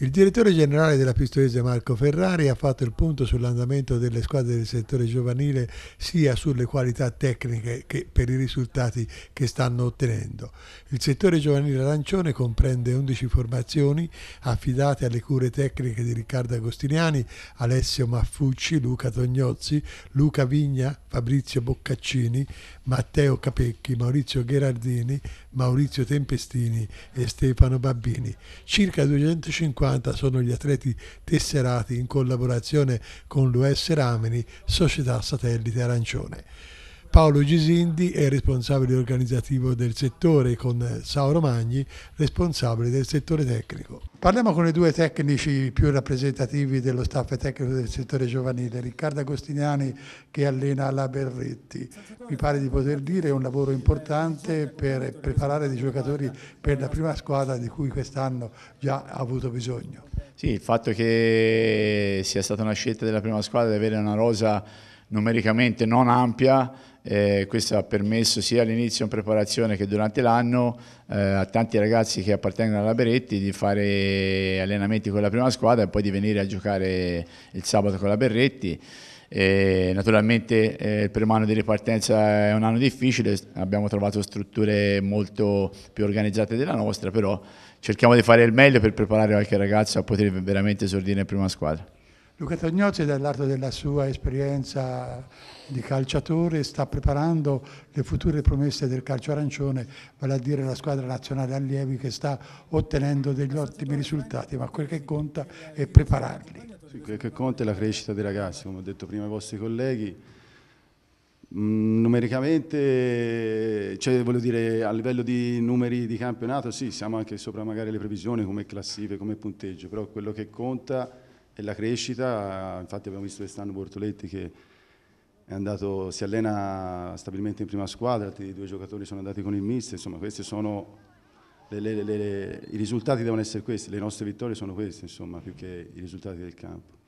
Il direttore generale della Pistoiese Marco Ferrari ha fatto il punto sull'andamento delle squadre del settore giovanile sia sulle qualità tecniche che per i risultati che stanno ottenendo. Il settore giovanile arancione comprende 11 formazioni affidate alle cure tecniche di Riccardo Agostiniani, Alessio Maffucci, Luca Tognozzi, Luca Vigna, Fabrizio Boccaccini, Matteo Capecchi, Maurizio Gherardini, Maurizio Tempestini e Stefano Babbini. Circa 250 50 sono gli atleti tesserati in collaborazione con l'US Rameni, società satellite arancione. Paolo Gisindi è responsabile organizzativo del settore con eh, Sauro Magni, responsabile del settore tecnico. Parliamo con i due tecnici più rappresentativi dello staff tecnico del settore giovanile, Riccardo Agostiniani che allena la Berretti. Mi pare di poter dire è un lavoro importante per preparare dei giocatori per la prima squadra di cui quest'anno già ha avuto bisogno. Sì, il fatto che sia stata una scelta della prima squadra di avere una rosa numericamente non ampia, eh, questo ha permesso sia all'inizio in preparazione che durante l'anno eh, a tanti ragazzi che appartengono alla Berretti di fare allenamenti con la prima squadra e poi di venire a giocare il sabato con la Berretti. E naturalmente eh, il primo anno di ripartenza è un anno difficile, abbiamo trovato strutture molto più organizzate della nostra, però cerchiamo di fare il meglio per preparare qualche ragazzo a poter veramente esordire in prima squadra. Luca Tognozzi dall'arto della sua esperienza di calciatore sta preparando le future promesse del calcio arancione, vale a dire la squadra nazionale allievi che sta ottenendo degli ottimi risultati, ma quel che conta è prepararli. Sì, quel che conta è la crescita dei ragazzi, come ho detto prima ai vostri colleghi, mm, numericamente, cioè voglio dire a livello di numeri di campionato sì, siamo anche sopra magari le previsioni come classifiche, come punteggio, però quello che conta è e la crescita, infatti abbiamo visto quest'anno Bortoletti che andato, si allena stabilmente in prima squadra, altri due giocatori sono andati con il mister, insomma questi sono, le, le, le, i risultati devono essere questi, le nostre vittorie sono queste, insomma, più che i risultati del campo.